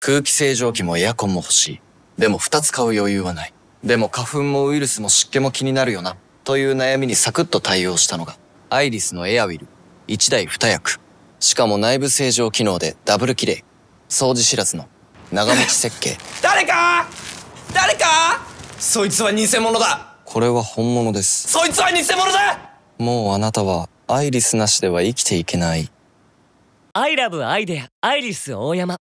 空気清浄機もエアコンも欲しい。でも二つ買う余裕はない。でも花粉もウイルスも湿気も気になるよな。という悩みにサクッと対応したのが、アイリスのエアウィル。一台二役。しかも内部清浄機能でダブル綺麗。掃除知らずの長持ち設計。誰か誰かそいつは偽物だこれは本物です。そいつは偽物だもうあなたはアイリスなしでは生きていけない。アイラブアイデア、アイリス大山。